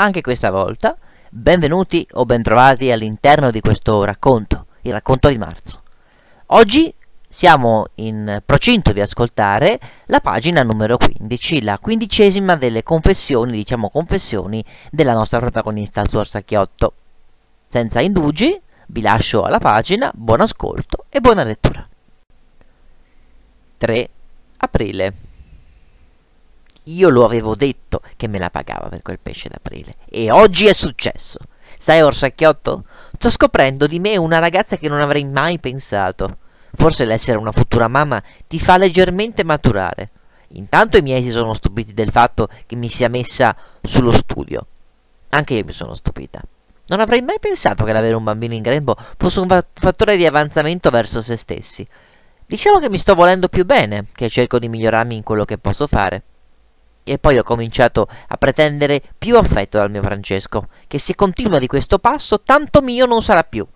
Anche questa volta, benvenuti o bentrovati all'interno di questo racconto, il racconto di marzo. Oggi siamo in procinto di ascoltare la pagina numero 15, la quindicesima delle confessioni, diciamo confessioni, della nostra protagonista il suo orsacchiotto. Senza indugi, vi lascio alla pagina, buon ascolto e buona lettura. 3 aprile io lo avevo detto che me la pagava per quel pesce d'aprile. E oggi è successo. Sai, Orsacchiotto? Sto scoprendo di me una ragazza che non avrei mai pensato. Forse l'essere una futura mamma ti fa leggermente maturare. Intanto i miei si sono stupiti del fatto che mi sia messa sullo studio. Anche io mi sono stupita. Non avrei mai pensato che l'avere un bambino in grembo fosse un fattore di avanzamento verso se stessi. Diciamo che mi sto volendo più bene, che cerco di migliorarmi in quello che posso fare e poi ho cominciato a pretendere più affetto dal mio Francesco, che se continua di questo passo tanto mio non sarà più.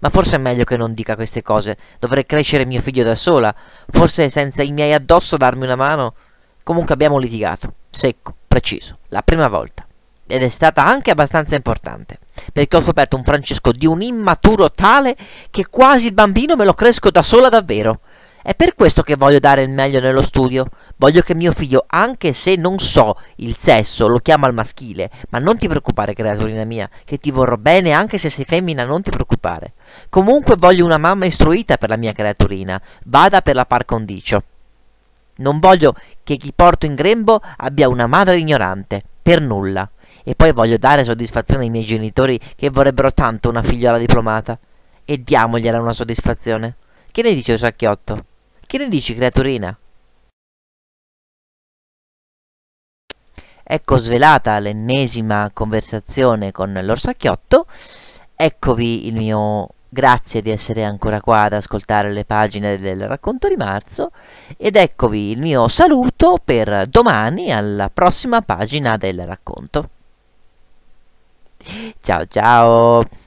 Ma forse è meglio che non dica queste cose, dovrei crescere mio figlio da sola, forse senza i miei addosso darmi una mano. Comunque abbiamo litigato, secco, preciso, la prima volta. Ed è stata anche abbastanza importante, perché ho scoperto un Francesco di un immaturo tale che quasi il bambino me lo cresco da sola davvero. È per questo che voglio dare il meglio nello studio. Voglio che mio figlio, anche se non so il sesso, lo chiama al maschile. Ma non ti preoccupare, creaturina mia, che ti vorrò bene anche se sei femmina, non ti preoccupare. Comunque voglio una mamma istruita per la mia creaturina. Vada per la par condicio. Non voglio che chi porto in grembo abbia una madre ignorante, per nulla. E poi voglio dare soddisfazione ai miei genitori che vorrebbero tanto una figliola diplomata. E diamogliela una soddisfazione. Che ne dice Sacchiotto? Che ne dici, creaturina? Ecco svelata l'ennesima conversazione con l'orsacchiotto. Eccovi il mio grazie di essere ancora qua ad ascoltare le pagine del racconto di marzo ed eccovi il mio saluto per domani alla prossima pagina del racconto. Ciao ciao!